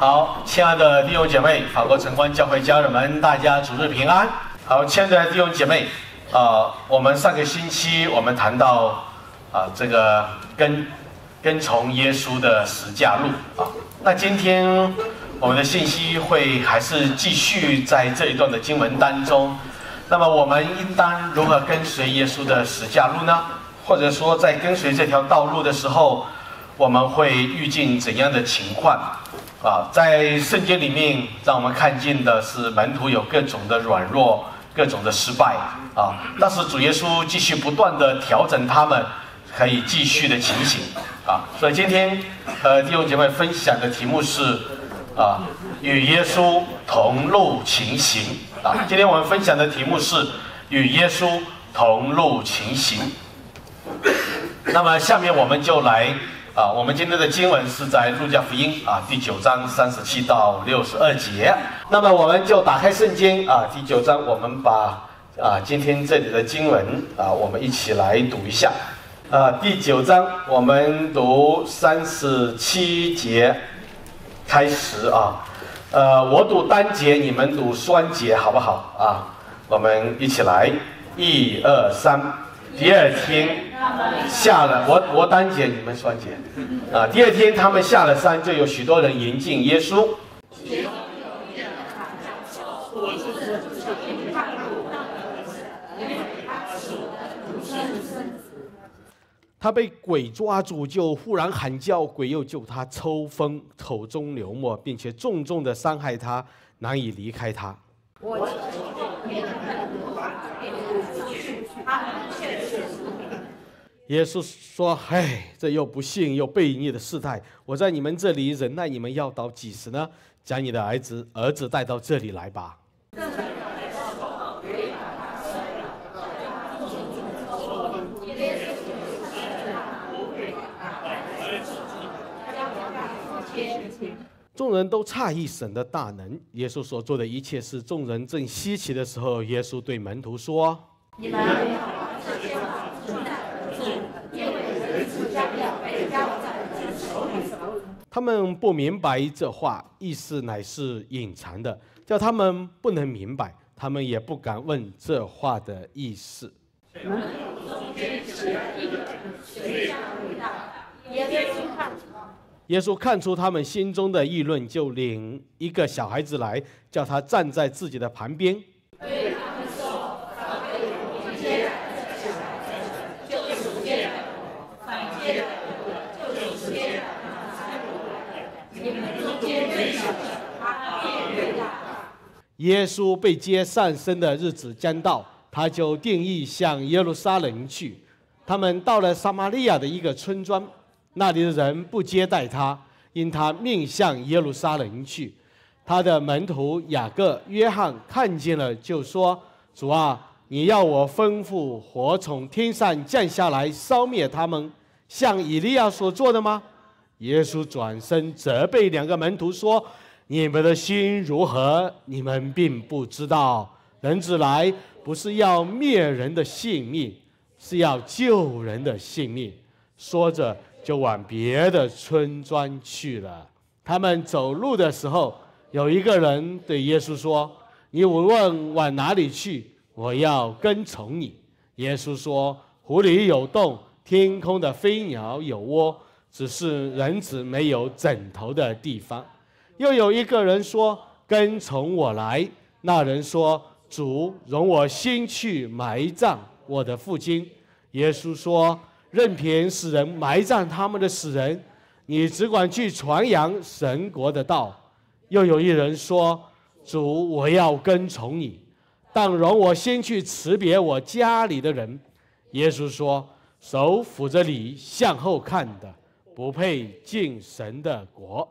好，亲爱的弟兄姐妹，法国城关教会家人们，大家主日平安。好，亲爱的弟兄姐妹，啊，我们上个星期我们谈到，啊，这个跟跟从耶稣的十架路啊。那今天我们的信息会还是继续在这一段的经文当中。那么我们应当如何跟随耶稣的十架路呢？或者说在跟随这条道路的时候，我们会遇见怎样的情况？啊，在圣经里面，让我们看见的是门徒有各种的软弱，各种的失败啊。但是主耶稣继续不断的调整他们，可以继续的前行啊。所以今天，呃，弟兄姐妹分享的题目是，啊，与耶稣同路前行啊。今天我们分享的题目是与耶稣同路前行。那么下面我们就来。啊，我们今天的经文是在《路加福音》啊第九章三十七到六十二节。那么我们就打开圣经啊，第九章，我们把啊今天这里的经文啊，我们一起来读一下。啊，第九章我们读三十七节开始啊。呃，我读单节，你们读双节，好不好啊？我们一起来，一二三。第二天下了，我我单姐你们双姐，啊，第二天他们下了山，就有许多人迎进耶稣。他被鬼抓住，就忽然喊叫，鬼又救他抽风，口中流沫，并且重重的伤害他，难以离开他。耶稣说：“唉，这又不幸又悖逆的事态，我在你们这里忍耐你们要到几时呢？将你的儿子儿子带到这里来吧。” 众人都诧异神的大能，耶稣所做的一切是众人正稀奇的时候，耶稣对门徒说：“你们。”他们不明白这话意思乃是隐藏的，叫他们不能明白，他们也不敢问这话的意思。耶稣看出他们心中的议论，就领一个小孩子来，叫他站在自己的旁边。耶稣被接上身的日子将到，他就定义向耶路撒冷去。他们到了撒玛利亚的一个村庄，那里的人不接待他，因他面向耶路撒冷去。他的门徒雅各、约翰看见了，就说：“主啊，你要我吩咐火从天上降下来烧灭他们，像以利亚所做的吗？”耶稣转身责备两个门徒说。你们的心如何？你们并不知道。人子来不是要灭人的性命，是要救人的性命。说着，就往别的村庄去了。他们走路的时候，有一个人对耶稣说：“你无论往哪里去，我要跟从你。”耶稣说：“湖里有洞，天空的飞鸟有窝，只是人子没有枕头的地方。”又有一个人说：“跟从我来。”那人说：“主，容我先去埋葬我的父亲。”耶稣说：“任凭死人埋葬他们的死人，你只管去传扬神国的道。”又有一人说：“主，我要跟从你，但容我先去辞别我家里的人。”耶稣说：“手扶着你向后看的，不配进神的国。”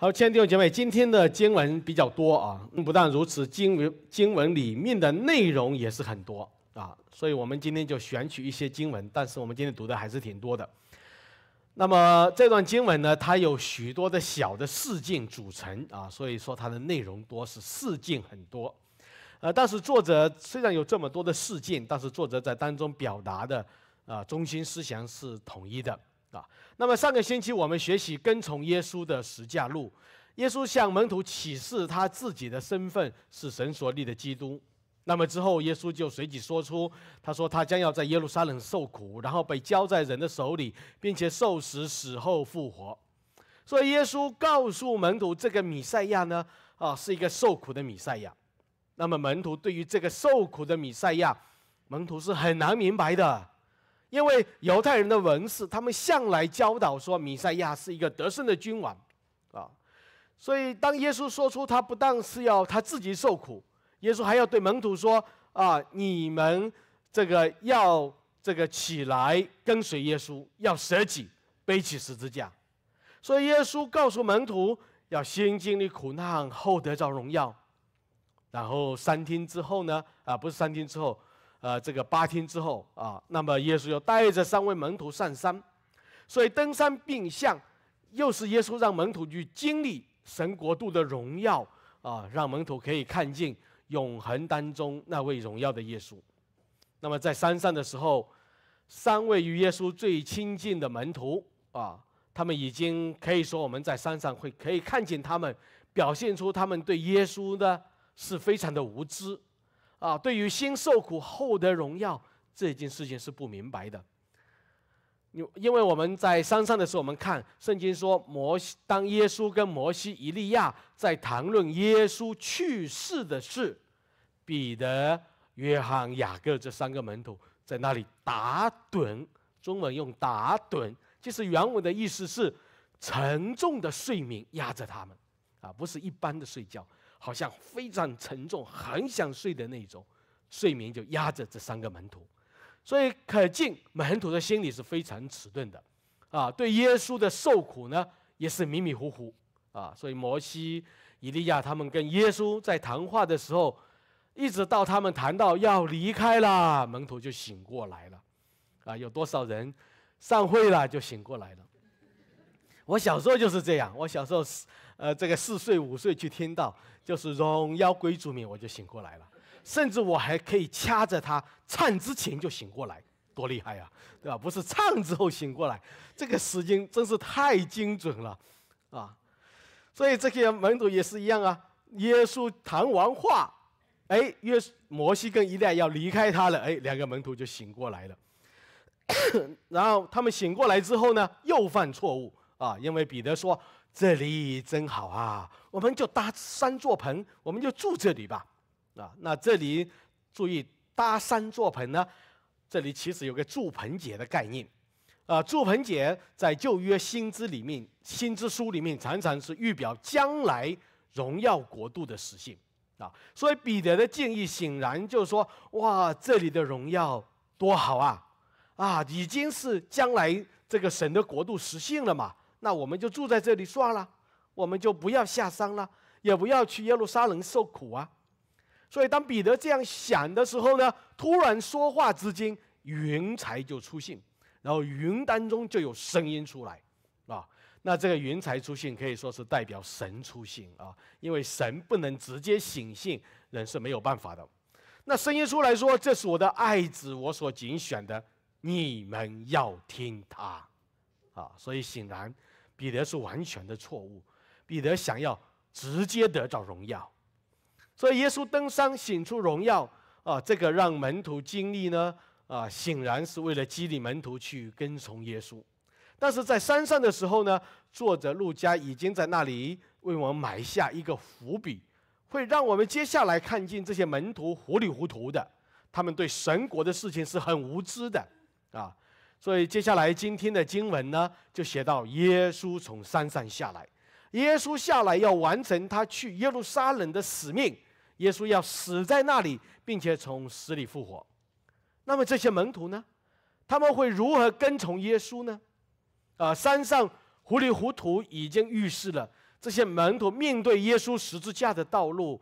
好，亲爱的弟兄姐妹，今天的经文比较多啊。不但如此，经文经文里面的内容也是很多啊，所以我们今天就选取一些经文。但是我们今天读的还是挺多的。那么这段经文呢，它有许多的小的事件组成啊，所以说它的内容多，是事件很多。呃，但是作者虽然有这么多的事件，但是作者在当中表达的啊中心思想是统一的。啊，那么上个星期我们学习跟从耶稣的十架路，耶稣向门徒启示他自己的身份是神所立的基督。那么之后，耶稣就随即说出，他说他将要在耶路撒冷受苦，然后被交在人的手里，并且受死、死后复活。所以耶稣告诉门徒，这个米赛亚呢，啊，是一个受苦的米赛亚。那么门徒对于这个受苦的米赛亚，门徒是很难明白的。因为犹太人的文士，他们向来教导说，弥赛亚是一个得胜的君王，啊，所以当耶稣说出他不但是要他自己受苦，耶稣还要对门徒说啊，你们这个要这个起来跟随耶稣，要舍己背起十字架。所以耶稣告诉门徒，要先经历苦难，后得着荣耀。然后三天之后呢？啊，不是三天之后。呃，这个八天之后啊，那么耶稣又带着三位门徒上山，所以登山并向，又是耶稣让门徒去经历神国度的荣耀啊，让门徒可以看见永恒当中那位荣耀的耶稣。那么在山上的时候，三位与耶稣最亲近的门徒啊，他们已经可以说我们在山上会可以看见他们，表现出他们对耶稣呢是非常的无知。啊，对于先受苦后得荣耀，这件事情是不明白的。因因为我们在山上的时候，我们看圣经说摩西，当耶稣跟摩西、以利亚在谈论耶稣去世的事，彼得、约翰、雅各这三个门徒在那里打盹，中文用打盹，其实原文的意思是沉重的睡眠压着他们，啊，不是一般的睡觉。好像非常沉重，很想睡的那种睡眠就压着这三个门徒，所以可见门徒的心里是非常迟钝的，啊，对耶稣的受苦呢也是迷迷糊糊，啊，所以摩西、以利亚他们跟耶稣在谈话的时候，一直到他们谈到要离开了，门徒就醒过来了，啊，有多少人散会了就醒过来了，我小时候就是这样，我小时候是。呃，这个四岁五岁去听到就是荣耀归主名，我就醒过来了。甚至我还可以掐着他唱之前就醒过来，多厉害呀，对吧？不是唱之后醒过来，这个时间真是太精准了，啊！所以这些门徒也是一样啊。耶稣谈完话，哎，约摩西跟伊利亚要离开他了，哎，两个门徒就醒过来了。然后他们醒过来之后呢，又犯错误啊，因为彼得说。这里真好啊！我们就搭三座棚，我们就住这里吧。啊，那这里注意搭三座棚呢？这里其实有个住棚节的概念。啊，住棚节在旧约新知里面，新知书里面常常是预表将来荣耀国度的实现。啊，所以彼得的建议显然就是说，哇，这里的荣耀多好啊！啊，已经是将来这个神的国度实现了嘛。那我们就住在这里算了，我们就不要下山了，也不要去耶路撒冷受苦啊。所以当彼得这样想的时候呢，突然说话之间，云彩就出现，然后云当中就有声音出来，啊，那这个云彩出现可以说是代表神出现啊，因为神不能直接显现，人是没有办法的。那声音出来说：“这是我的爱子，我所拣选的，你们要听他。”啊，所以显然。彼得是完全的错误，彼得想要直接得到荣耀，所以耶稣登山显出荣耀啊，这个让门徒经历呢啊，显然是为了激励门徒去跟从耶稣。但是在山上的时候呢，作者路加已经在那里为我们埋下一个伏笔，会让我们接下来看见这些门徒糊里糊涂的，他们对神国的事情是很无知的啊。所以接下来今天的经文呢，就写到耶稣从山上下来。耶稣下来要完成他去耶路撒冷的使命，耶稣要死在那里，并且从死里复活。那么这些门徒呢，他们会如何跟从耶稣呢？啊，山上糊里糊涂已经预示了这些门徒面对耶稣十字架的道路，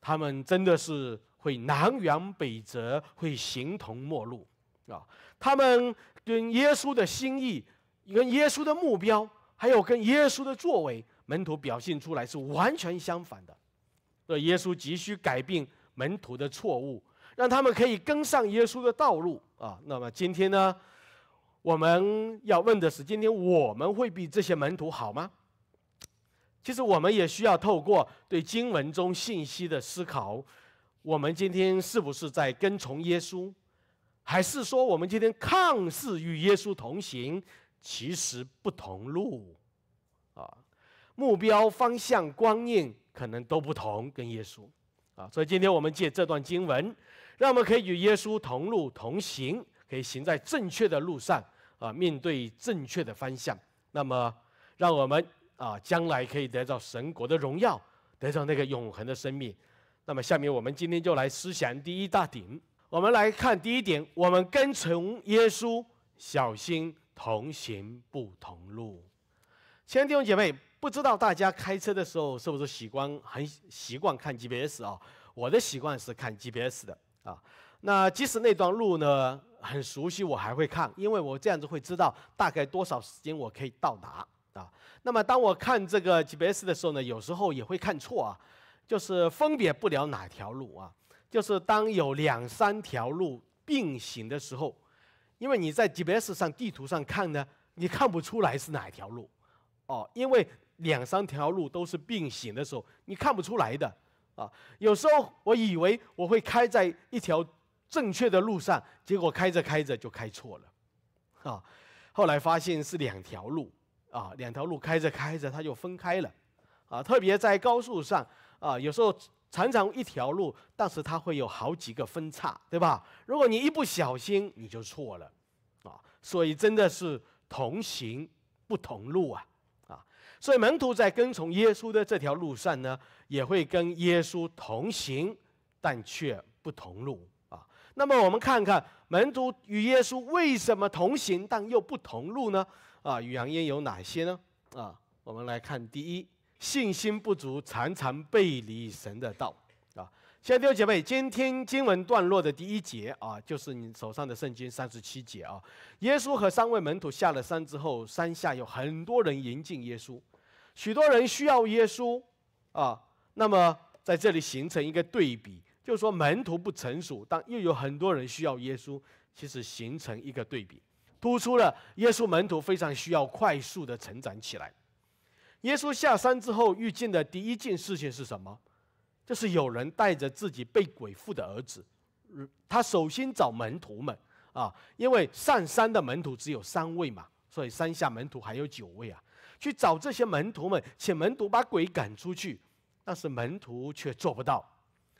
他们真的是会南辕北辙，会形同陌路啊。他们。跟耶稣的心意、跟耶稣的目标，还有跟耶稣的作为，门徒表现出来是完全相反的。所以耶稣急需改变门徒的错误，让他们可以跟上耶稣的道路啊。那么今天呢，我们要问的是：今天我们会比这些门徒好吗？其实我们也需要透过对经文中信息的思考，我们今天是不是在跟从耶稣？还是说，我们今天看似与耶稣同行，其实不同路，啊，目标、方向、光念可能都不同，跟耶稣，啊，所以今天我们借这段经文，让我们可以与耶稣同路同行，可以行在正确的路上，啊，面对正确的方向。那么，让我们啊，将来可以得到神国的荣耀，得到那个永恒的生命。那么，下面我们今天就来思想第一大顶。我们来看第一点，我们跟从耶稣，小心同行不同路。亲爱的弟兄姐妹，不知道大家开车的时候是不是习惯很习惯看 GPS 啊？我的习惯是看 GPS 的啊。那即使那段路呢很熟悉，我还会看，因为我这样子会知道大概多少时间我可以到达啊。那么当我看这个 GPS 的时候呢，有时候也会看错啊，就是分别不了哪条路啊。就是当有两三条路并行的时候，因为你在 GPS 上地图上看呢，你看不出来是哪一条路，哦，因为两三条路都是并行的时候，你看不出来的，啊，有时候我以为我会开在一条正确的路上，结果开着开着就开错了，啊，后来发现是两条路，啊，两条路开着开着它就分开了，啊，特别在高速上，啊，有时候。常常一条路，但是它会有好几个分叉，对吧？如果你一不小心，你就错了，啊，所以真的是同行不同路啊，啊，所以门徒在跟从耶稣的这条路上呢，也会跟耶稣同行，但却不同路啊。那么我们看看门徒与耶稣为什么同行但又不同路呢？啊，原因有哪些呢？啊，我们来看第一。信心不足，常常背离神的道，啊！各位姐妹，今天经文段落的第一节啊，就是你手上的圣经三十七节啊。耶稣和三位门徒下了山之后，山下有很多人迎接耶稣，许多人需要耶稣啊。那么在这里形成一个对比，就是说门徒不成熟，但又有很多人需要耶稣，其实形成一个对比，突出了耶稣门徒非常需要快速的成长起来。耶稣下山之后遇见的第一件事情是什么？就是有人带着自己被鬼附的儿子，他首先找门徒们啊，因为上山的门徒只有三位嘛，所以山下门徒还有九位啊，去找这些门徒们，请门徒把鬼赶出去，但是门徒却做不到，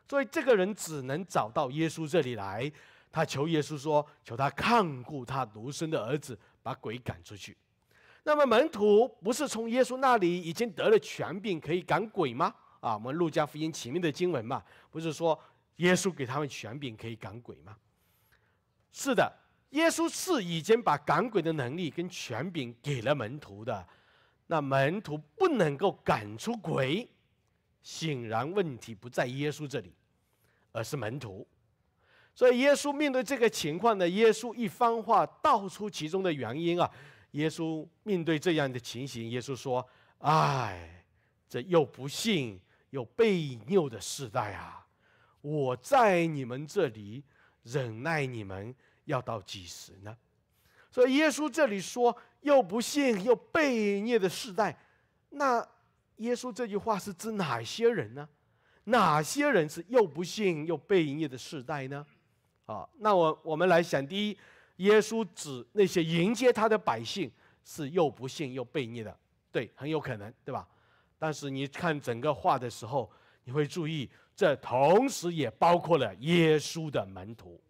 所以这个人只能找到耶稣这里来，他求耶稣说，求他看顾他独生的儿子，把鬼赶出去。那么门徒不是从耶稣那里已经得了权柄可以赶鬼吗？啊，我们《路加福音》前面的经文嘛，不是说耶稣给他们权柄可以赶鬼吗？是的，耶稣是已经把赶鬼的能力跟权柄给了门徒的。那门徒不能够赶出鬼，显然问题不在耶稣这里，而是门徒。所以耶稣面对这个情况呢，耶稣一番话道出其中的原因啊。耶稣面对这样的情形，耶稣说：“唉，这又不幸又被虐的时代啊！我在你们这里忍耐你们要到几时呢？”所以耶稣这里说“又不幸又被虐的时代”，那耶稣这句话是指哪些人呢？哪些人是又不幸又被虐的时代呢？啊，那我我们来想，第一。耶稣指那些迎接他的百姓是又不信又悖逆的，对，很有可能，对吧？但是你看整个画的时候，你会注意，这同时也包括了耶稣的门徒。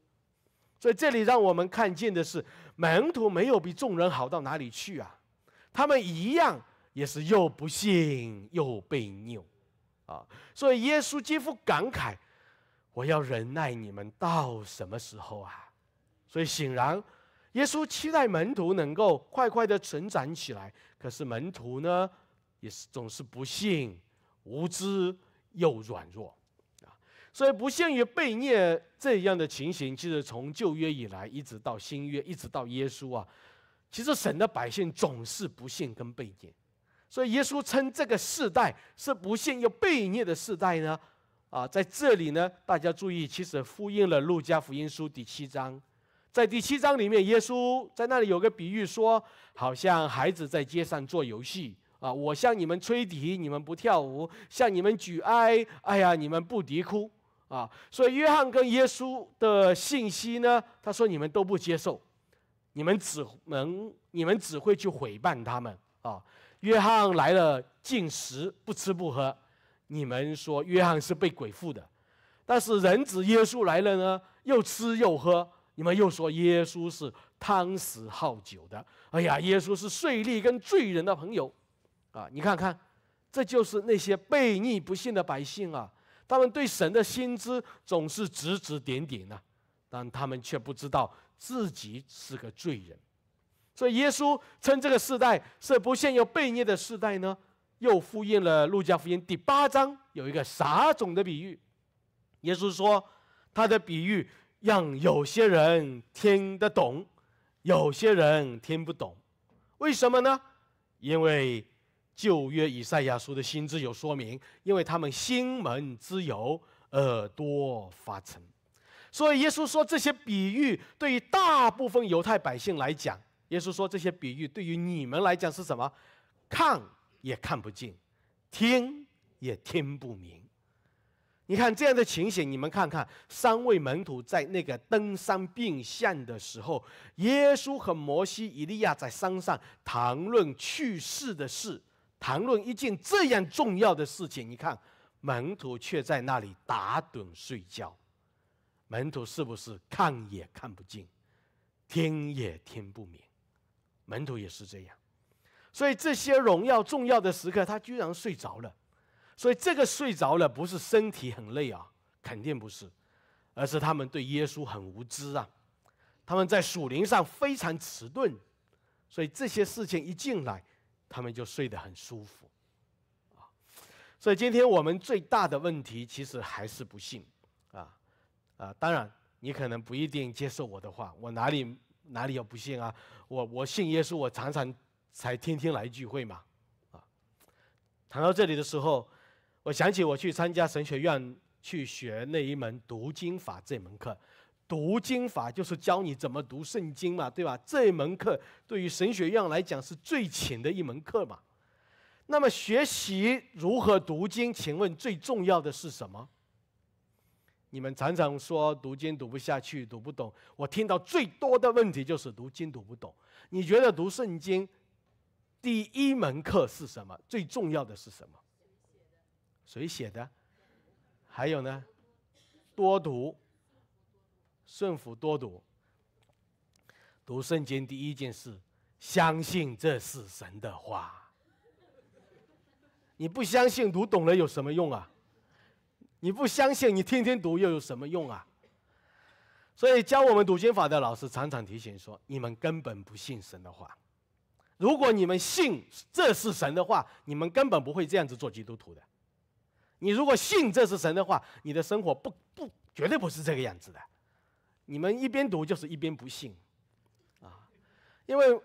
所以这里让我们看见的是，门徒没有比众人好到哪里去啊，他们一样也是又不信又悖逆，啊，所以耶稣几乎感慨：我要忍耐你们到什么时候啊？所以显然，耶稣期待门徒能够快快的成长起来。可是门徒呢，也是总是不幸、无知又软弱，啊，所以不限于被虐这样的情形。其实从旧约以来，一直到新约，一直到耶稣啊，其实神的百姓总是不幸跟被虐。所以耶稣称这个世代是不幸又被虐的世代呢，啊，在这里呢，大家注意，其实呼应了路加福音书第七章。在第七章里面，耶稣在那里有个比喻，说好像孩子在街上做游戏啊。我向你们吹笛，你们不跳舞；向你们举哀，哎呀，你们不啼哭啊。所以约翰跟耶稣的信息呢，他说你们都不接受，你们只能你们只会去毁谤他们啊。约翰来了进食不吃不喝，你们说约翰是被鬼附的；但是人子耶稣来了呢，又吃又喝。你们又说耶稣是贪食好酒的，哎呀，耶稣是税吏跟罪人的朋友，啊，你看看，这就是那些悖逆不信的百姓啊，他们对神的心知总是指指点点呢，但他们却不知道自己是个罪人，所以耶稣称这个世代是不信又悖逆的世代呢，又复印了路加福音第八章有一个傻种的比喻，耶稣说他的比喻。让有些人听得懂，有些人听不懂，为什么呢？因为旧约以赛亚书的心智有说明，因为他们心门之有耳朵发沉。所以耶稣说这些比喻对于大部分犹太百姓来讲，耶稣说这些比喻对于你们来讲是什么？看也看不见，听也听不明。你看这样的情形，你们看看，三位门徒在那个登山并线的时候，耶稣和摩西、以利亚在山上谈论去世的事，谈论一件这样重要的事情。你看，门徒却在那里打盹睡觉。门徒是不是看也看不进，听也听不明？门徒也是这样，所以这些荣耀重要的时刻，他居然睡着了。所以这个睡着了，不是身体很累啊，肯定不是，而是他们对耶稣很无知啊，他们在属灵上非常迟钝，所以这些事情一进来，他们就睡得很舒服，啊，所以今天我们最大的问题其实还是不信，啊，啊，当然你可能不一定接受我的话，我哪里哪里有不信啊，我我信耶稣，我常常才天天来聚会嘛，啊，谈到这里的时候。我想起我去参加神学院去学那一门读经法这门课，读经法就是教你怎么读圣经嘛，对吧？这门课对于神学院来讲是最浅的一门课嘛。那么学习如何读经，请问最重要的是什么？你们常常说读经读不下去、读不懂，我听到最多的问题就是读经读不懂。你觉得读圣经第一门课是什么？最重要的是什么？谁写的？还有呢？多读，顺服多读。读圣经第一件事，相信这是神的话。你不相信，读懂了有什么用啊？你不相信，你天天读又有什么用啊？所以，教我们读经法的老师常常提醒说：“你们根本不信神的话。如果你们信这是神的话，你们根本不会这样子做基督徒的。”你如果信这是神的话，你的生活不不绝对不是这个样子的。你们一边读就是一边不信，啊，因为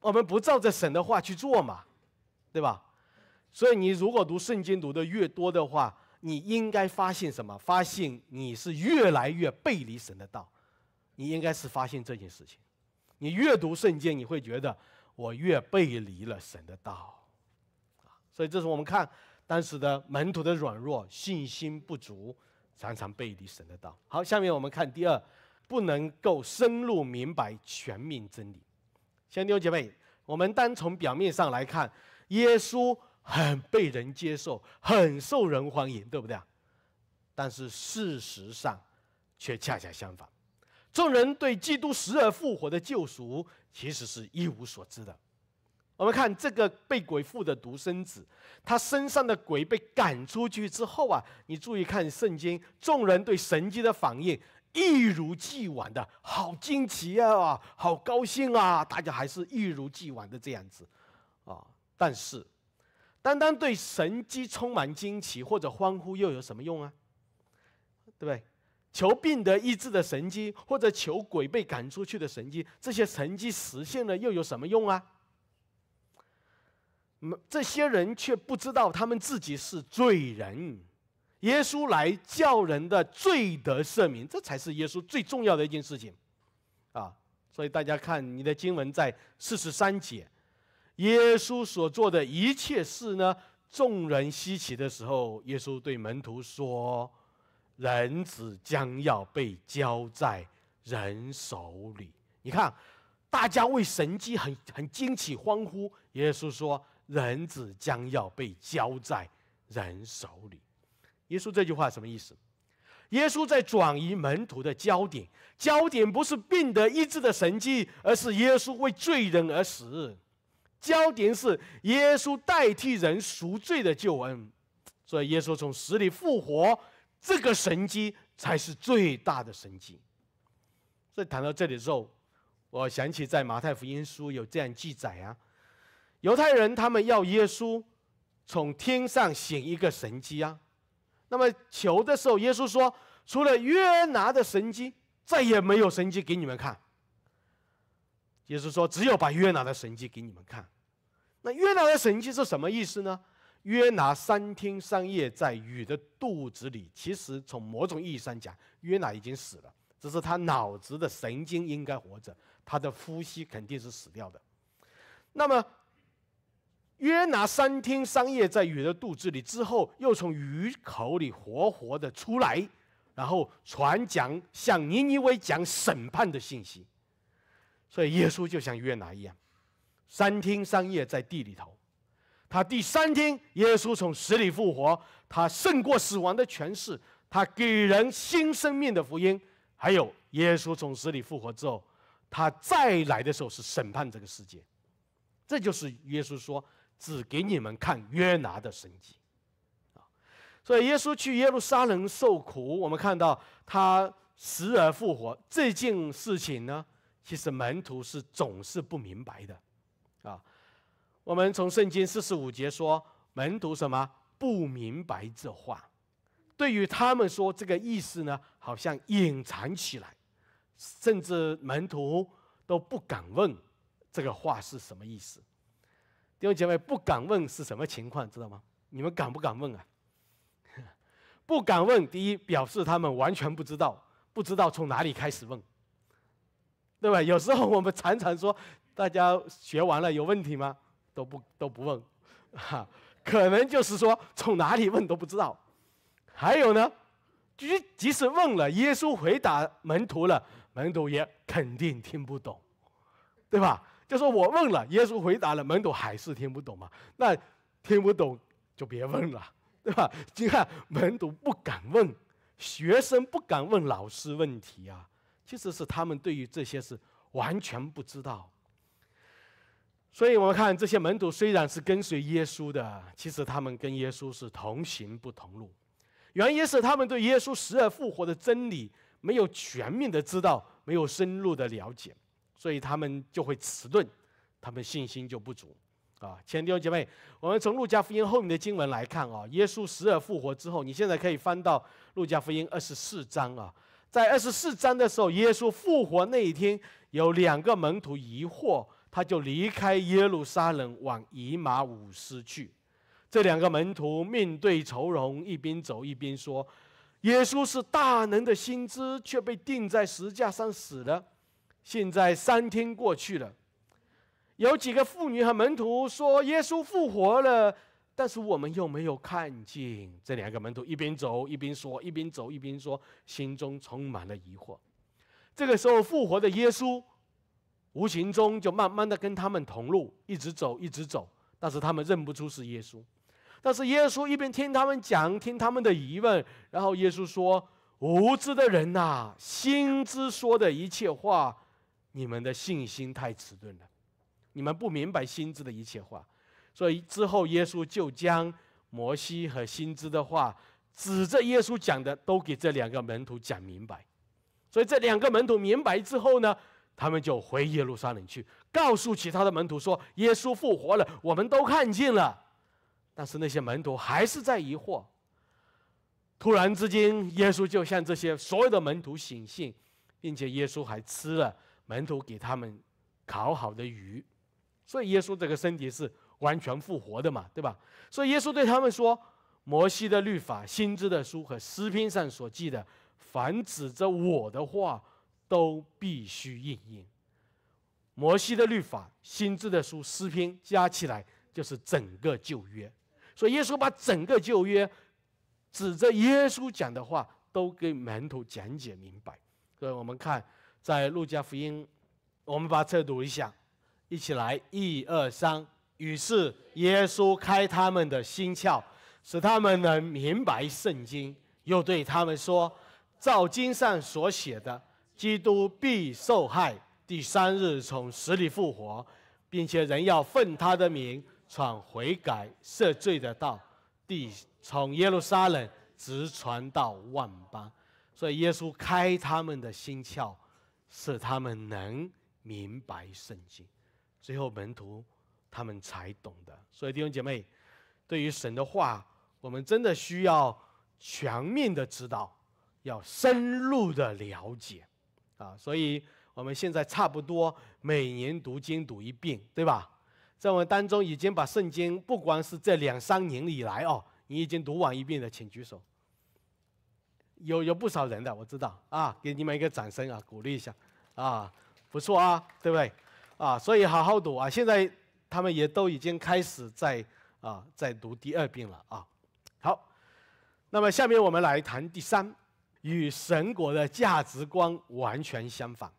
我们不照着神的话去做嘛，对吧？所以你如果读圣经读的越多的话，你应该发现什么？发现你是越来越背离神的道。你应该是发现这件事情。你越读圣经，你会觉得我越背离了神的道，啊，所以这是我们看。当时的门徒的软弱、信心不足，常常背离神的道。好，下面我们看第二，不能够深入明白全面真理。兄弟姐妹，我们单从表面上来看，耶稣很被人接受，很受人欢迎，对不对？但是事实上，却恰恰相反，众人对基督死而复活的救赎，其实是一无所知的。我们看这个被鬼附的独生子，他身上的鬼被赶出去之后啊，你注意看圣经，众人对神迹的反应一如既往的好惊奇啊，好高兴啊，大家还是一如既往的这样子，啊，但是单单对神迹充满惊奇或者欢呼又有什么用啊？对不对？求病得医治的神迹或者求鬼被赶出去的神迹，这些神迹实现了又有什么用啊？这些人却不知道他们自己是罪人，耶稣来叫人的罪得赦免，这才是耶稣最重要的一件事情，啊！所以大家看你的经文在四十三节，耶稣所做的一切事呢，众人稀奇的时候，耶稣对门徒说：“人子将要被交在人手里。”你看，大家为神迹很很惊奇欢呼，耶稣说。人子将要被交在人手里。耶稣这句话什么意思？耶稣在转移门徒的焦点，焦点不是病得医治的神迹，而是耶稣为罪人而死。焦点是耶稣代替人赎罪的救恩。所以耶稣从死里复活，这个神迹才是最大的神迹。所以谈到这里的时候，我想起在马太福音书有这样记载啊。犹太人他们要耶稣从天上显一个神迹啊，那么求的时候，耶稣说：“除了约拿的神迹，再也没有神迹给你们看。”耶稣说：“只有把约拿的神迹给你们看。”那约拿的神迹是什么意思呢？约拿三天三夜在鱼的肚子里，其实从某种意义上讲，约拿已经死了，只是他脑子的神经应该活着，他的呼吸肯定是死掉的。那么，约拿三天三夜在鱼的肚子里，之后又从鱼口里活活的出来，然后传讲向尼尼微讲审判的信息。所以耶稣就像约拿一样，三天三夜在地里头。他第三天，耶稣从死里复活，他胜过死亡的权势，他给人新生命的福音。还有耶稣从死里复活之后，他再来的时候是审判这个世界。这就是耶稣说。只给你们看约拿的神迹，啊，所以耶稣去耶路撒冷受苦，我们看到他死而复活这件事情呢，其实门徒是总是不明白的，啊，我们从圣经四十五节说，门徒什么不明白这话，对于他们说这个意思呢，好像隐藏起来，甚至门徒都不敢问这个话是什么意思。弟兄姐妹不敢问是什么情况，知道吗？你们敢不敢问啊？不敢问，第一表示他们完全不知道，不知道从哪里开始问，对吧？有时候我们常常说，大家学完了有问题吗？都不都不问，哈，可能就是说从哪里问都不知道。还有呢，即即使问了，耶稣回答门徒了，门徒也肯定听不懂，对吧？就说我问了，耶稣回答了，门徒还是听不懂嘛？那听不懂就别问了，对吧？你看门徒不敢问，学生不敢问老师问题啊，其实是他们对于这些是完全不知道。所以我们看这些门徒虽然是跟随耶稣的，其实他们跟耶稣是同行不同路，原因是他们对耶稣死而复活的真理没有全面的知道，没有深入的了解。所以他们就会迟钝，他们信心就不足，啊，亲爱的弟兄姐妹，我们从路加福音后面的经文来看啊，耶稣死而复活之后，你现在可以翻到路加福音二十四章啊，在二十四章的时候，耶稣复活那一天，有两个门徒疑惑，他就离开耶路撒冷往以马五斯去，这两个门徒面对愁容，一边走一边说，耶稣是大能的心知，却被钉在石架上死了。现在三天过去了，有几个妇女和门徒说耶稣复活了，但是我们又没有看见。这两个门徒一边走一边说，一边走一边说，心中充满了疑惑。这个时候，复活的耶稣无形中就慢慢的跟他们同路，一直走，一直走。但是他们认不出是耶稣。但是耶稣一边听他们讲，听他们的疑问，然后耶稣说：“无知的人呐，心之说的一切话。”你们的信心太迟钝了，你们不明白心智的一切话，所以之后耶稣就将摩西和心智的话，指着耶稣讲的都给这两个门徒讲明白，所以这两个门徒明白之后呢，他们就回耶路撒冷去，告诉其他的门徒说耶稣复活了，我们都看见了，但是那些门徒还是在疑惑。突然之间，耶稣就向这些所有的门徒醒信，并且耶稣还吃了。门徒给他们烤好的鱼，所以耶稣这个身体是完全复活的嘛，对吧？所以耶稣对他们说：“摩西的律法、新知的书和诗篇上所记的，凡指着我的话，都必须应验。摩西的律法、新知的书、诗篇加起来就是整个旧约，所以耶稣把整个旧约指着耶稣讲的话都给门徒讲解明白。所以我们看。”在路加福音，我们把这读一下，一起来，一二三。于是耶稣开他们的心窍，使他们能明白圣经。又对他们说：“照经上所写的，基督必受害，第三日从死里复活，并且人要奉他的名传悔改、赦罪的道，从耶路撒冷直传到万邦。”所以耶稣开他们的心窍。是他们能明白圣经，最后门徒他们才懂的。所以弟兄姐妹，对于神的话，我们真的需要全面的知道，要深入的了解，啊！所以我们现在差不多每年读经读一遍，对吧？在我们当中已经把圣经，不光是这两三年以来哦，你已经读完一遍的，请举手。有有不少人的，我知道啊，给你们一个掌声啊，鼓励一下，啊，不错啊，对不对？啊，所以好好读啊，现在他们也都已经开始在啊，在读第二遍了啊。好，那么下面我们来谈第三，与神国的价值观完全相反。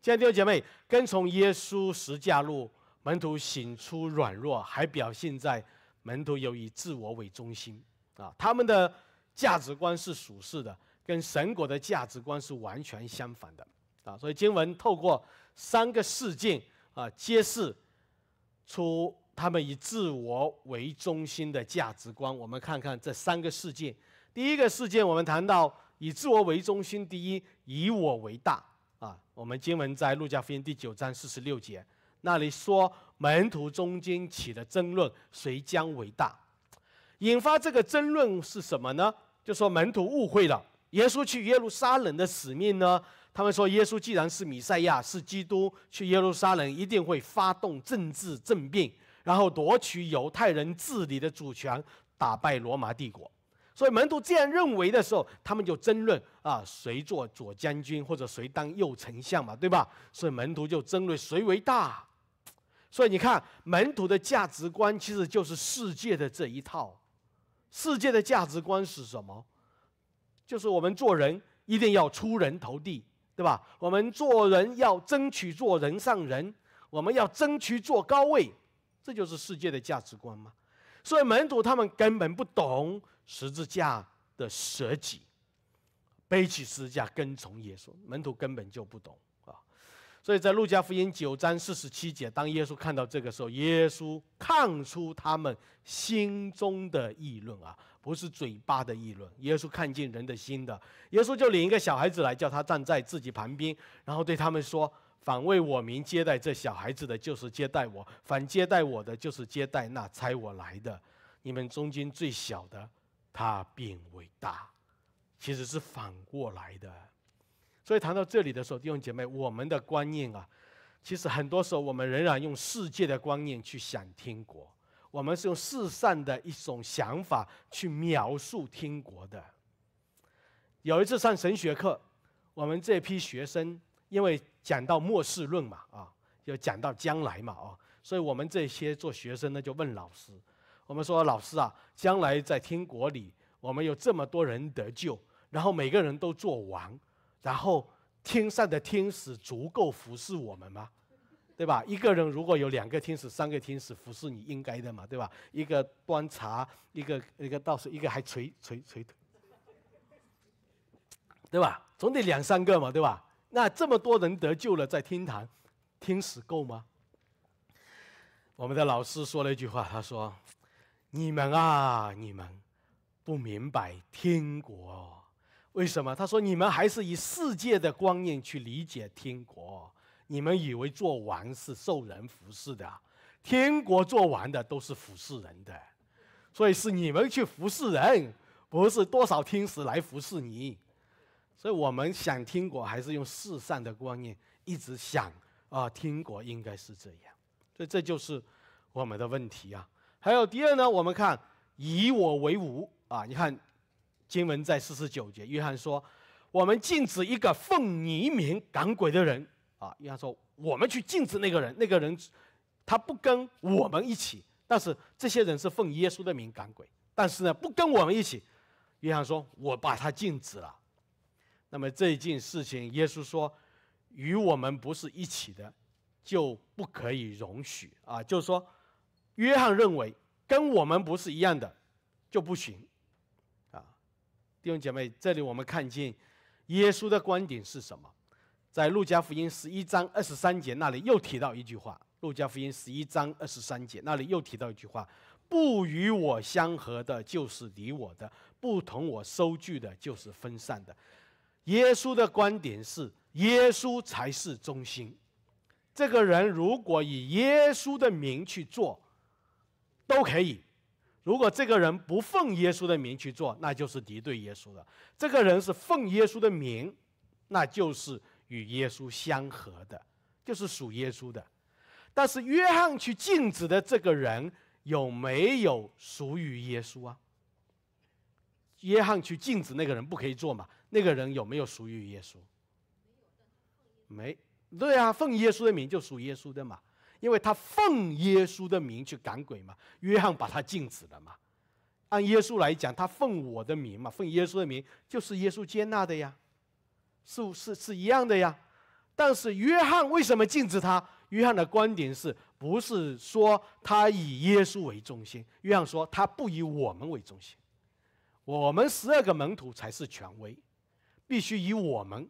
现在这位姐妹跟从耶稣十架路，门徒显出软弱，还表现在门徒有以自我为中心啊，他们的。价值观是属实的，跟神国的价值观是完全相反的，啊，所以经文透过三个事件啊，揭示出他们以自我为中心的价值观。我们看看这三个事件。第一个事件，我们谈到以自我为中心。第一，以我为大啊。我们经文在路加福音第九章四十六节那里说，门徒中间起了争论，谁将为大？引发这个争论是什么呢？就说门徒误会了，耶稣去耶路撒冷的使命呢？他们说，耶稣既然是弥赛亚，是基督，去耶路撒冷一定会发动政治政变，然后夺取犹太人治理的主权，打败罗马帝国。所以门徒这样认为的时候，他们就争论啊，谁做左将军或者谁当右丞相嘛，对吧？所以门徒就争论谁为大。所以你看，门徒的价值观其实就是世界的这一套。世界的价值观是什么？就是我们做人一定要出人头地，对吧？我们做人要争取做人上人，我们要争取做高位，这就是世界的价值观嘛。所以门徒他们根本不懂十字架的舍己，背起十字架跟从耶稣，门徒根本就不懂。所以在路加福音九章四十七节，当耶稣看到这个时候，耶稣看出他们心中的议论啊，不是嘴巴的议论。耶稣看见人的心的，耶稣就领一个小孩子来，叫他站在自己旁边，然后对他们说：“反为我民接待这小孩子的，就是接待我；反接待我的，就是接待那差我来的。你们中间最小的，他并伟大。”其实是反过来的。所以谈到这里的时候，弟兄姐妹，我们的观念啊，其实很多时候我们仍然用世界的观念去想天国，我们是用世上的一种想法去描述天国的。有一次上神学课，我们这批学生因为讲到末世论嘛，啊，要讲到将来嘛，哦，所以我们这些做学生呢就问老师，我们说老师啊，将来在天国里，我们有这么多人得救，然后每个人都做王。然后天上的天使足够服侍我们吗？对吧？一个人如果有两个天使、三个天使服侍你，应该的嘛，对吧？一个端茶，一个一个倒水，一个还捶捶捶腿，对吧？总得两三个嘛，对吧？那这么多人得救了，在天堂，天使够吗？我们的老师说了一句话，他说：“你们啊，你们不明白天国。”为什么？他说你们还是以世界的观念去理解天国，你们以为做王是受人服侍的，天国做王的都是服侍人的，所以是你们去服侍人，不是多少天使来服侍你。所以我们想天国还是用世上的观念一直想啊，天国应该是这样。所以这就是我们的问题啊。还有第二呢，我们看以我为伍啊，你看。经文在四十九节，约翰说：“我们禁止一个奉你名赶鬼的人啊。”约翰说：“我们去禁止那个人，那个人他不跟我们一起，但是这些人是奉耶稣的名赶鬼，但是呢，不跟我们一起。”约翰说：“我把他禁止了。”那么这一件事情，耶稣说：“与我们不是一起的，就不可以容许啊。”就是说，约翰认为跟我们不是一样的就不行。弟兄姐妹，这里我们看见耶稣的观点是什么？在路加福音十一章二十三节那里又提到一句话。路加福音十一章二十三节那里又提到一句话：“不与我相合的，就是离我的；不同我收据的，就是分散的。”耶稣的观点是：耶稣才是中心。这个人如果以耶稣的名去做，都可以。如果这个人不奉耶稣的名去做，那就是敌对耶稣的。这个人是奉耶稣的名，那就是与耶稣相合的，就是属耶稣的。但是约翰去禁止的这个人有没有属于耶稣啊？约翰去禁止那个人不可以做嘛？那个人有没有属于耶稣？没，对啊，奉耶稣的名就属耶稣的嘛。因为他奉耶稣的名去赶鬼嘛，约翰把他禁止了嘛。按耶稣来讲，他奉我的名嘛，奉耶稣的名就是耶稣接纳的呀，是是是一样的呀。但是约翰为什么禁止他？约翰的观点是不是说他以耶稣为中心？约翰说他不以我们为中心，我们十二个门徒才是权威，必须以我们，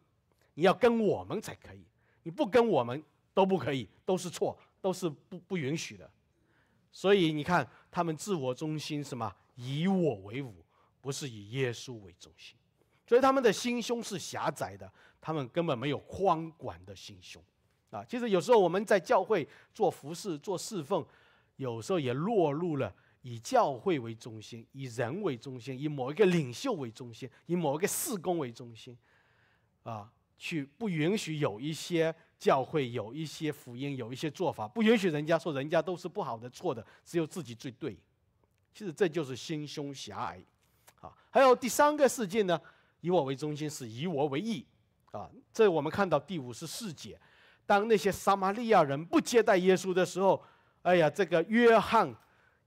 你要跟我们才可以，你不跟我们都不可以，都是错。都是不不允许的，所以你看，他们自我中心，什么以我为伍，不是以耶稣为中心，所以他们的心胸是狭窄的，他们根本没有宽广的心胸啊。其实有时候我们在教会做服饰、做侍奉，有时候也落入了以教会为中心、以人为中心、以某一个领袖为中心、以某一个事工为中心，啊，去不允许有一些。教会有一些福音，有一些做法，不允许人家说人家都是不好的、错的，只有自己最对。其实这就是心胸狭隘。啊，还有第三个世界呢，以我为中心，是以我为意。啊，这我们看到第五十四节，当那些撒玛利亚人不接待耶稣的时候，哎呀，这个约翰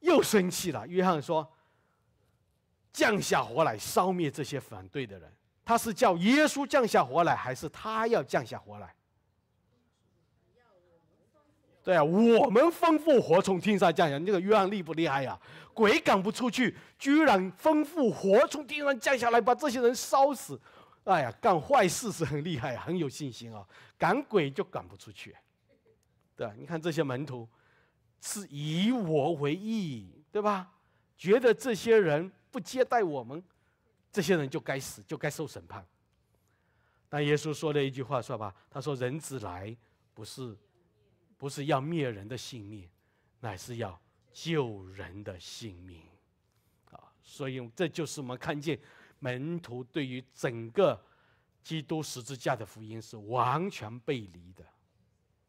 又生气了。约翰说：“降下火来，烧灭这些反对的人。”他是叫耶稣降下火来，还是他要降下火来？对啊，我们吩咐火从天上降下，你这个约翰厉不厉害呀？鬼赶不出去，居然吩咐火从天上降下来，把这些人烧死。哎呀，干坏事是很厉害，很有信心啊，赶鬼就赶不出去。对，你看这些门徒，是以我为意，对吧？觉得这些人不接待我们，这些人就该死，就该受审判。但耶稣说了一句话，说吧，他说人子来不是。不是要灭人的性命，乃是要救人的性命啊！所以这就是我们看见门徒对于整个基督十字架的福音是完全背离的，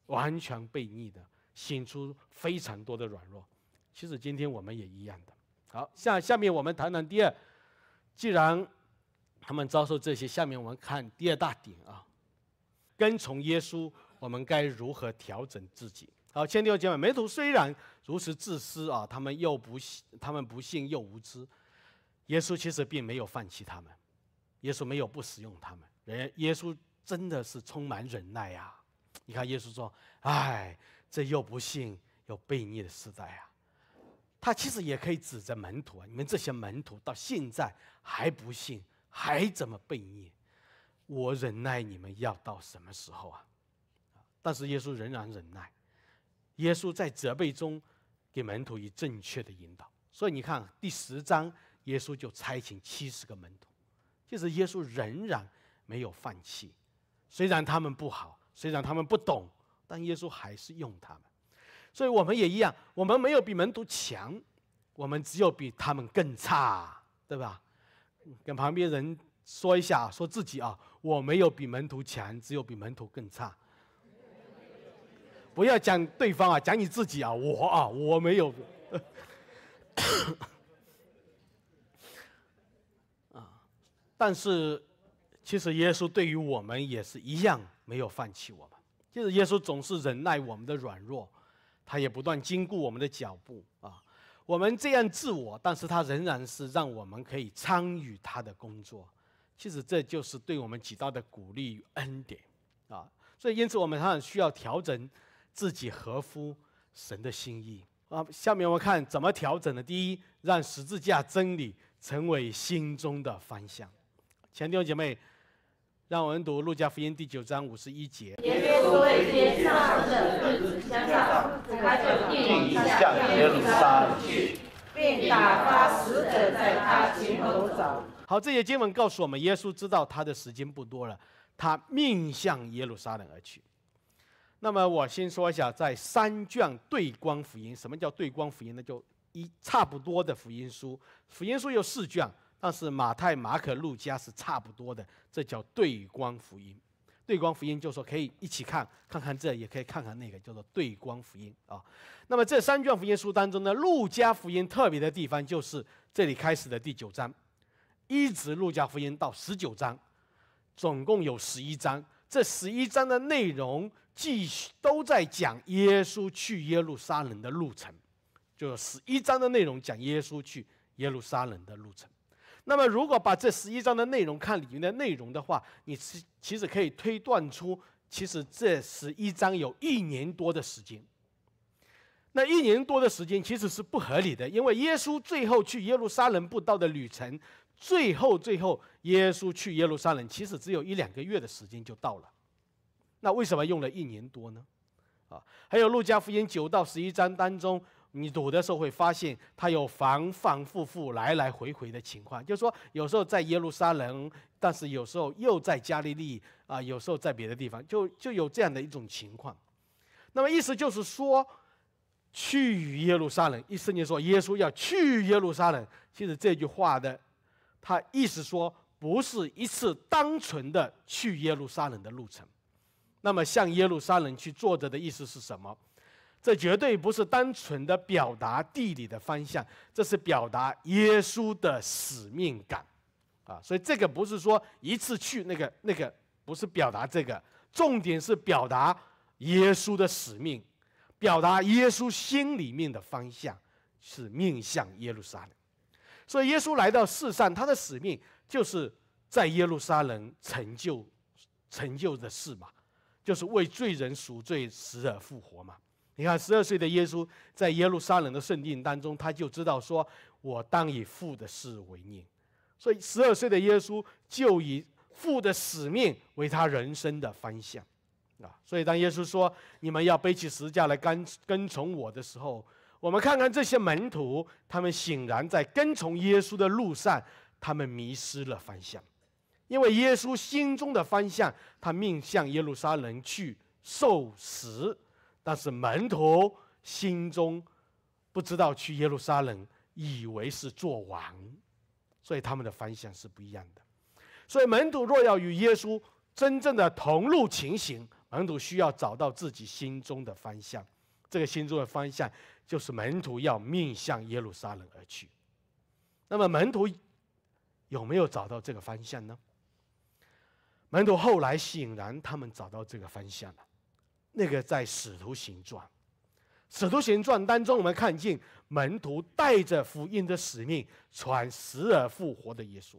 完全背逆的，显出非常多的软弱。其实今天我们也一样的。好，下下面我们谈谈第二。既然他们遭受这些，下面我们看第二大点啊，跟从耶稣。我们该如何调整自己？好，千六的姐妹，门徒虽然如此自私啊，他们又不信，他们不信又无知。耶稣其实并没有放弃他们，耶稣没有不使用他们。人，耶稣真的是充满忍耐呀。你看，耶稣说：“哎，这又不信又悖逆的时代啊，他其实也可以指着门徒啊，你们这些门徒到现在还不信，还怎么悖逆？我忍耐你们要到什么时候啊？”但是耶稣仍然忍耐，耶稣在责备中给门徒以正确的引导。所以你看第十章，耶稣就差遣七十个门徒，就是耶稣仍然没有放弃，虽然他们不好，虽然他们不懂，但耶稣还是用他们。所以我们也一样，我们没有比门徒强，我们只有比他们更差，对吧？跟旁边人说一下，说自己啊，我没有比门徒强，只有比门徒更差。不要讲对方啊，讲你自己啊，我啊，我没有。啊，但是其实耶稣对于我们也是一样，没有放弃我们。就是耶稣总是忍耐我们的软弱，他也不断禁锢我们的脚步啊。我们这样自我，但是他仍然是让我们可以参与他的工作。其实这就是对我们极大的鼓励与恩典啊。所以因此我们很需要调整。自己合乎神的心意啊！下面我们看怎么调整的。第一，让十字架真理成为心中的方向。前弟兄姐妹，让我们读路加福音第九章五十一节。耶稣为天上的日子相下他就定向耶路撒冷去，并打发使者在他前头走。好，这些经文告诉我们，耶稣知道他的时间不多了，他命向耶路撒冷而去。那么我先说一下，在三卷对光福音，什么叫对光福音？那就一差不多的福音书。福音书有四卷，但是马太、马可、路加是差不多的，这叫对光福音。对光福音就说可以一起看看看这，也可以看看那个，叫做对光福音啊。那么这三卷福音书当中呢，路加福音特别的地方就是这里开始的第九章，一直路加福音到十九章，总共有十一章。这十一章的内容。继续都在讲耶稣去耶路撒冷的路程，就是十一章的内容讲耶稣去耶路撒冷的路程。那么，如果把这十一章的内容看里面的内容的话，你其实可以推断出，其实这十一章有一年多的时间。那一年多的时间其实是不合理的，因为耶稣最后去耶路撒冷步道的旅程，最后最后耶稣去耶路撒冷，其实只有一两个月的时间就到了。那为什么用了一年多呢？啊，还有《路加福音》九到十一章当中，你读的时候会发现，他有反反复复、来来回回的情况。就是说，有时候在耶路撒冷，但是有时候又在加利利，啊，有时候在别的地方，就就有这样的一种情况。那么意思就是说，去耶路撒冷，意思你说耶稣要去耶路撒冷，其实这句话的，他意思说不是一次单纯的去耶路撒冷的路程。那么，向耶路撒冷去坐着的意思是什么？这绝对不是单纯的表达地理的方向，这是表达耶稣的使命感，啊，所以这个不是说一次去那个那个，不是表达这个，重点是表达耶稣的使命，表达耶稣心里面的方向是面向耶路撒冷，所以耶稣来到世上，他的使命就是在耶路撒冷成就成就的事嘛。就是为罪人赎罪死而复活嘛？你看，十二岁的耶稣在耶路撒冷的圣殿当中，他就知道说：“我当以父的事为念。”所以，十二岁的耶稣就以父的使命为他人生的方向啊！所以，当耶稣说：“你们要背起石架来跟跟从我的时候”，我们看看这些门徒，他们显然在跟从耶稣的路上，他们迷失了方向。因为耶稣心中的方向，他面向耶路撒冷去受死，但是门徒心中不知道去耶路撒冷，以为是做王，所以他们的方向是不一样的。所以门徒若要与耶稣真正的同路前行，门徒需要找到自己心中的方向。这个心中的方向就是门徒要面向耶路撒冷而去。那么门徒有没有找到这个方向呢？门徒后来显然他们找到这个方向了。那个在《使徒行传》，《使徒行传》当中，我们看见门徒带着福音的使命，传死而复活的耶稣。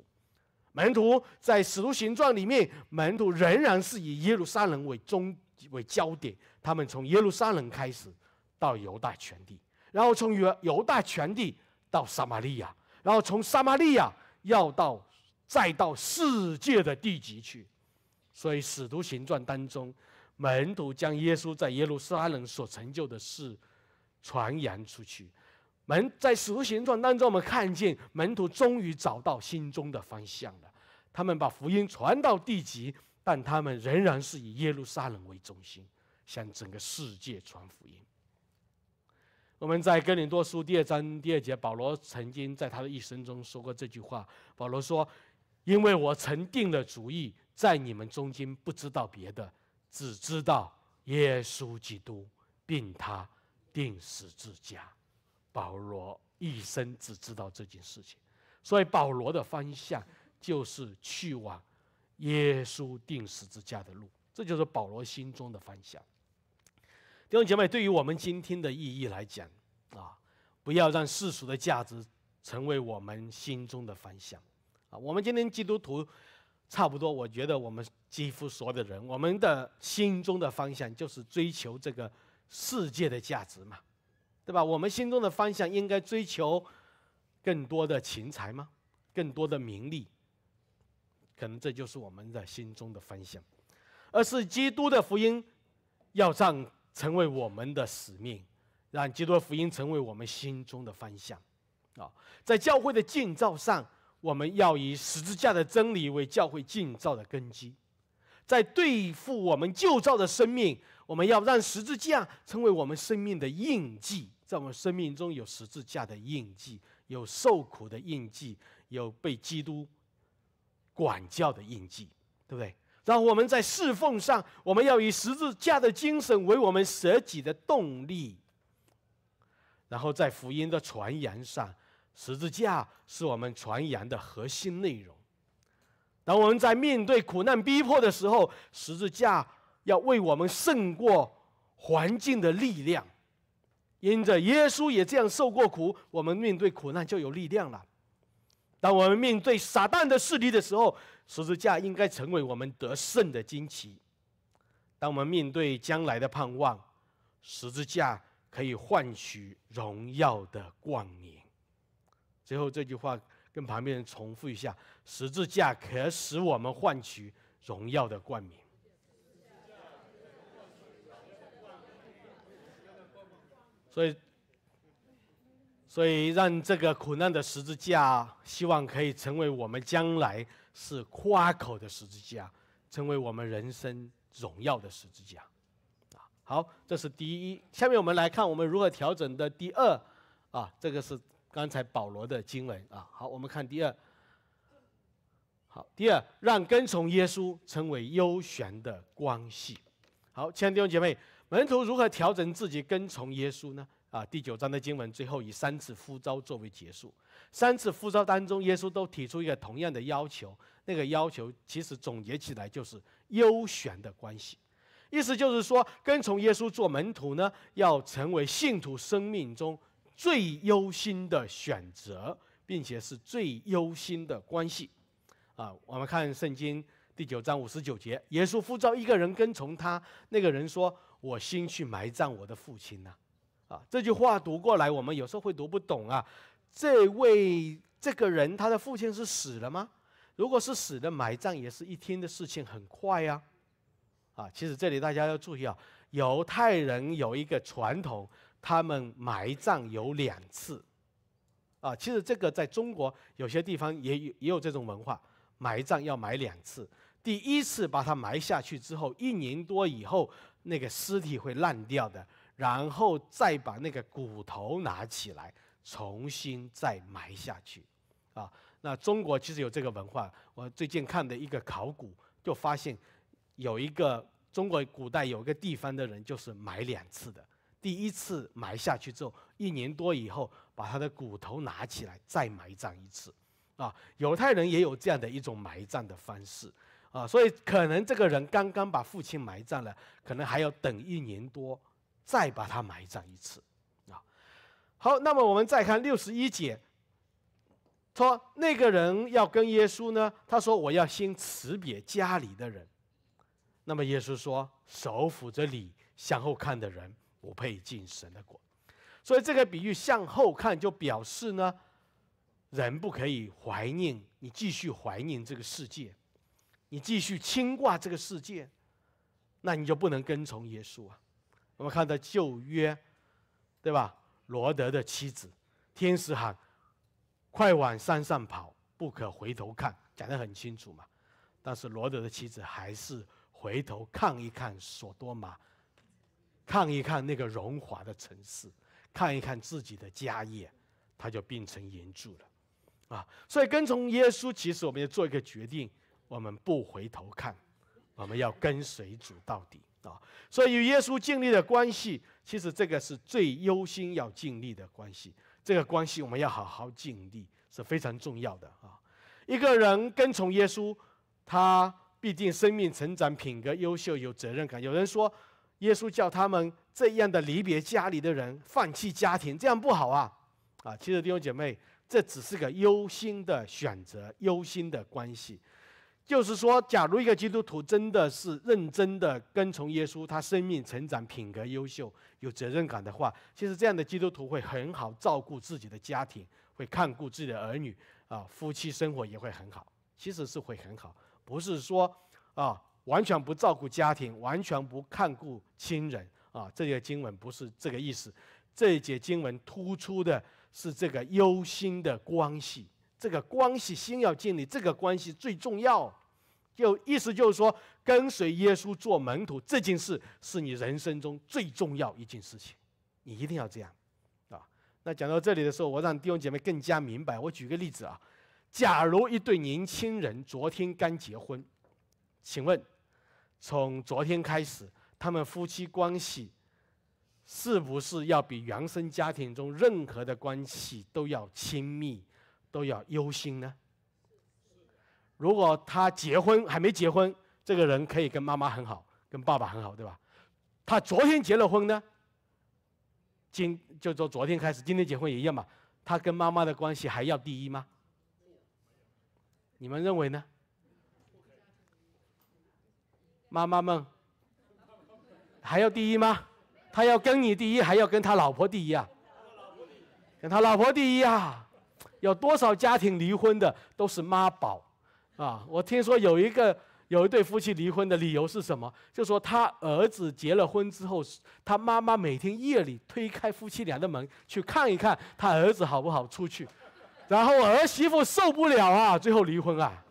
门徒在《使徒行传》里面，门徒仍然是以耶路撒冷为中为焦点。他们从耶路撒冷开始，到犹大全地，然后从犹犹大全地到撒玛利亚，然后从撒玛利亚要到再到世界的地级去。所以《使徒行传》当中，门徒将耶稣在耶路撒冷所成就的事传扬出去。门在《使徒行传》当中，我们看见门徒终于找到心中的方向了。他们把福音传到地极，但他们仍然是以耶路撒冷为中心，向整个世界传福音。我们在《哥林多书》第二章第二节，保罗曾经在他的一生中说过这句话：保罗说：“因为我曾定了主意。”在你们中间不知道别的，只知道耶稣基督，并他定十字架。保罗一生只知道这件事情，所以保罗的方向就是去往耶稣定十字架的路，这就是保罗心中的方向。弟兄姐妹，对于我们今天的意义来讲，啊，不要让世俗的价值成为我们心中的方向，啊，我们今天基督徒。差不多，我觉得我们几乎所有的人，我们的心中的方向就是追求这个世界的价值嘛，对吧？我们心中的方向应该追求更多的钱财吗？更多的名利？可能这就是我们的心中的方向，而是基督的福音要让成为我们的使命，让基督福音成为我们心中的方向，啊，在教会的建造上。我们要以十字架的真理为教会建造的根基，在对付我们旧造的生命，我们要让十字架成为我们生命的印记，在我们生命中有十字架的印记，有受苦的印记，有被基督管教的印记，对不对？然后我们在侍奉上，我们要以十字架的精神为我们舍己的动力。然后在福音的传扬上。十字架是我们传扬的核心内容。当我们在面对苦难逼迫的时候，十字架要为我们胜过环境的力量。因着耶稣也这样受过苦，我们面对苦难就有力量了。当我们面对撒旦的势力的时候，十字架应该成为我们得胜的旌旗。当我们面对将来的盼望，十字架可以换取荣耀的光年。最后这句话跟旁边人重复一下：十字架可使我们换取荣耀的冠名。所以，所以让这个苦难的十字架，希望可以成为我们将来是夸口的十字架，成为我们人生荣耀的十字架。啊，好，这是第一。下面我们来看我们如何调整的第二，啊，这个是。刚才保罗的经文啊，好，我们看第二。好，第二，让跟从耶稣成为优先的关系。好，亲爱的弟兄姐妹，门徒如何调整自己跟从耶稣呢？啊，第九章的经文最后以三次呼召作为结束。三次呼召当中，耶稣都提出一个同样的要求，那个要求其实总结起来就是优先的关系，意思就是说，跟从耶稣做门徒呢，要成为信徒生命中。最优先的选择，并且是最优先的关系，啊，我们看圣经第九章五十九节，耶稣呼召一个人跟从他，那个人说：“我先去埋葬我的父亲呐。”啊，这句话读过来，我们有时候会读不懂啊。这位这个人他的父亲是死了吗？如果是死的，埋葬也是一天的事情，很快呀。啊，其实这里大家要注意啊，犹太人有一个传统。他们埋葬有两次，啊，其实这个在中国有些地方也有也有这种文化，埋葬要埋两次，第一次把它埋下去之后，一年多以后那个尸体会烂掉的，然后再把那个骨头拿起来重新再埋下去，啊，那中国其实有这个文化，我最近看的一个考古就发现，有一个中国古代有一个地方的人就是埋两次的。第一次埋下去之后，一年多以后，把他的骨头拿起来再埋葬一次，啊，犹太人也有这样的一种埋葬的方式，啊，所以可能这个人刚刚把父亲埋葬了，可能还要等一年多再把他埋葬一次，啊，好，那么我们再看六十一节，说那个人要跟耶稣呢，他说我要先辞别家里的人，那么耶稣说，手抚着你，向后看的人。不配进神的国，所以这个比喻向后看就表示呢，人不可以怀念你，继续怀念这个世界，你继续牵挂这个世界，那你就不能跟从耶稣啊。我们看到旧约，对吧？罗德的妻子，天使喊，快往山上跑，不可回头看，讲得很清楚嘛。但是罗德的妻子还是回头看一看索多玛。看一看那个荣华的城市，看一看自己的家业，他就变成银柱了，啊！所以跟从耶稣，其实我们要做一个决定：我们不回头看，我们要跟随主到底啊！所以与耶稣建立的关系，其实这个是最优先要尽力的关系。这个关系我们要好好尽力，是非常重要的啊！一个人跟从耶稣，他必定生命成长、品格优秀、有责任感。有人说。耶稣叫他们这样的离别家里的人，放弃家庭，这样不好啊！啊，其实弟兄姐妹，这只是个忧心的选择，忧心的关系。就是说，假如一个基督徒真的是认真的跟从耶稣，他生命成长、品格优秀、有责任感的话，其实这样的基督徒会很好照顾自己的家庭，会看顾自己的儿女，啊，夫妻生活也会很好。其实是会很好，不是说，啊。完全不照顾家庭，完全不看顾亲人啊！这个经文不是这个意思，这一节经文突出的是这个忧心的关系，这个关系心要建立，这个关系最重要。就意思就是说，跟随耶稣做门徒这件事是你人生中最重要一件事情，你一定要这样，啊。那讲到这里的时候，我让弟兄姐妹更加明白。我举个例子啊，假如一对年轻人昨天刚结婚，请问。从昨天开始，他们夫妻关系是不是要比原生家庭中任何的关系都要亲密、都要忧心呢？如果他结婚还没结婚，这个人可以跟妈妈很好，跟爸爸很好，对吧？他昨天结了婚呢，今就说昨天开始，今天结婚也一样嘛。他跟妈妈的关系还要第一吗？你们认为呢？妈妈们，还要第一吗？他要跟你第一，还要跟他老婆第一啊？跟他老婆第一啊？有多少家庭离婚的都是妈宝啊？我听说有一个有一对夫妻离婚的理由是什么？就说他儿子结了婚之后，他妈妈每天夜里推开夫妻俩的门去看一看他儿子好不好出去，然后儿媳妇受不了啊，最后离婚啊。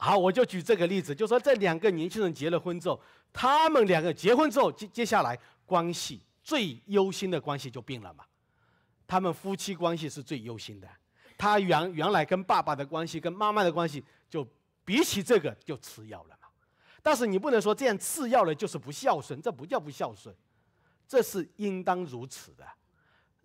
好，我就举这个例子，就说这两个年轻人结了婚之后，他们两个结婚之后，接接下来关系最忧心的关系就变了嘛，他们夫妻关系是最忧心的，他原原来跟爸爸的关系、跟妈妈的关系，就比起这个就次要了嘛。但是你不能说这样次要了就是不孝顺，这不叫不孝顺，这是应当如此的。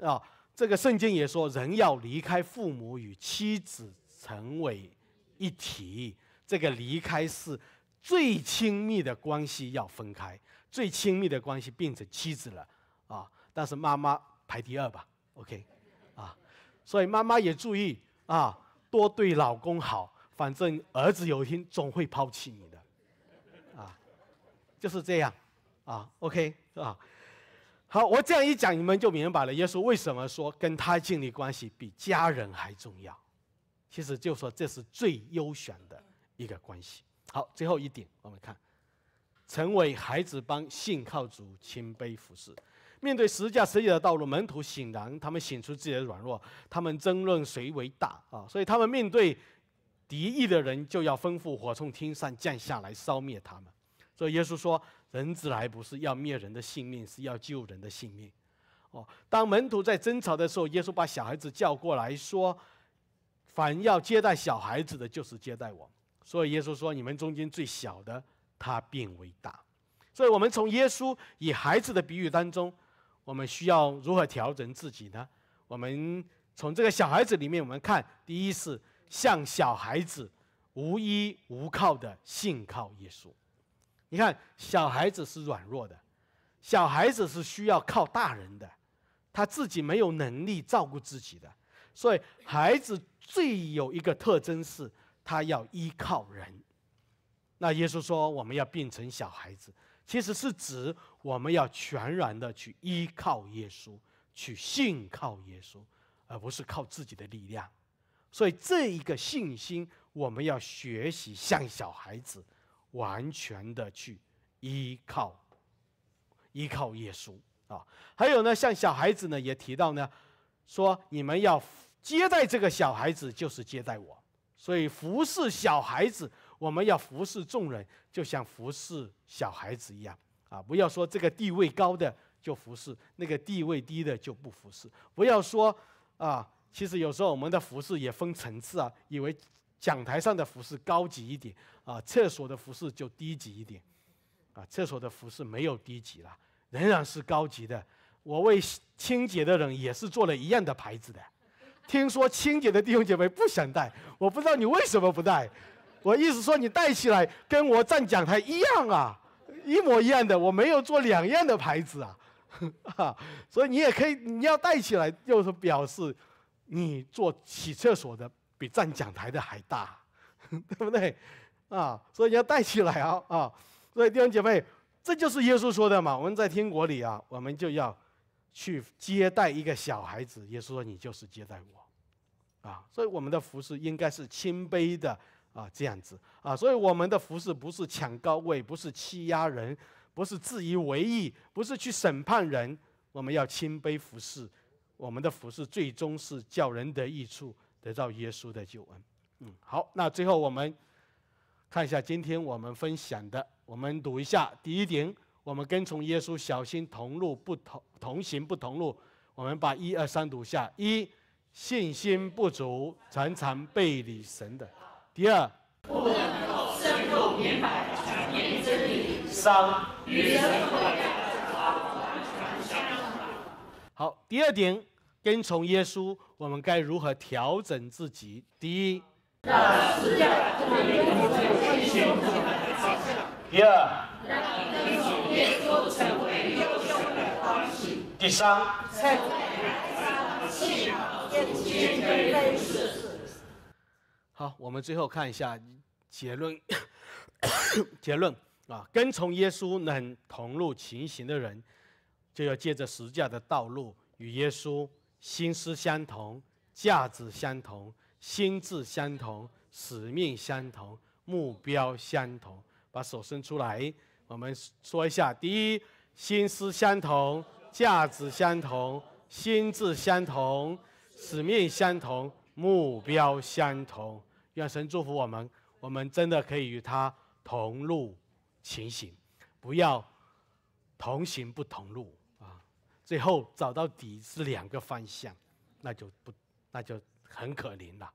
啊，这个圣经也说，人要离开父母与妻子成为一体。这个离开是最亲密的关系要分开，最亲密的关系变成妻子了，啊，但是妈妈排第二吧，OK，啊，所以妈妈也注意啊，多对老公好，反正儿子有一天总会抛弃你的，啊，就是这样，啊，OK，是吧？好，我这样一讲你们就明白了，耶稣为什么说跟他建立关系比家人还重要？其实就说这是最优选的。一个关系。好，最后一点，我们看，成为孩子帮信靠主，谦卑服侍。面对十架十字的道路，门徒显然他们显出自己的软弱，他们争论谁为大啊！所以他们面对敌意的人，就要吩咐火从天上降下来烧灭他们。所以耶稣说，人子来不是要灭人的性命，是要救人的性命。哦，当门徒在争吵的时候，耶稣把小孩子叫过来说，凡要接待小孩子的，就是接待我。所以耶稣说：“你们中间最小的，他变为大。”所以，我们从耶稣以孩子的比喻当中，我们需要如何调整自己呢？我们从这个小孩子里面，我们看，第一是像小孩子无依无靠的信靠耶稣。你看，小孩子是软弱的，小孩子是需要靠大人的，他自己没有能力照顾自己的。所以，孩子最有一个特征是。他要依靠人，那耶稣说：“我们要变成小孩子，其实是指我们要全然的去依靠耶稣，去信靠耶稣，而不是靠自己的力量。所以这一个信心，我们要学习像小孩子，完全的去依靠依靠耶稣啊。还有呢，像小孩子呢，也提到呢，说你们要接待这个小孩子，就是接待我。”所以服侍小孩子，我们要服侍众人，就像服侍小孩子一样啊！不要说这个地位高的就服侍，那个地位低的就不服侍。不要说啊，其实有时候我们的服侍也分层次啊，以为讲台上的服侍高级一点啊，厕所的服侍就低级一点啊。厕所的服侍没有低级了，仍然是高级的。我为清洁的人也是做了一样的牌子的。听说清洁的弟兄姐妹不想带，我不知道你为什么不带。我意思说你带起来跟我站讲台一样啊，一模一样的，我没有做两样的牌子啊。哈，所以你也可以，你要带起来就是表示你做洗厕所的比站讲台的还大，对不对？啊，所以你要带起来啊啊！所以弟兄姐妹，这就是耶稣说的嘛。我们在天国里啊，我们就要。去接待一个小孩子，耶稣说：“你就是接待我，啊，所以我们的服饰应该是谦卑的啊，这样子啊，所以我们的服饰不是抢高位，不是欺压人，不是自以为意，不是去审判人，我们要谦卑服侍。我们的服饰最终是叫人得益处，得到耶稣的救恩。嗯，好，那最后我们看一下今天我们分享的，我们读一下第一点。”我们跟从耶稣，小心同路不同同行不同路。我们把一二三读下：一、信心不足，常常背离神的；第二，不能够深入明白全面真理。三与神的完全相反。好，第二点，跟从耶稣，我们该如何调整自己？第一，第二。成为的第三，好，我们最后看一下结论。结论啊，跟从耶稣能同路前行的人，就要借着十架的道路，与耶稣心思相同、价值相同、心智相同、使命相同、目标相同，把手伸出来。我们说一下：第一，心思相同，价值相同，心智相同，使命相同，目标相同。愿神祝福我们，我们真的可以与他同路前行，不要同行不同路啊！最后找到底是两个方向，那就不，那就很可怜了。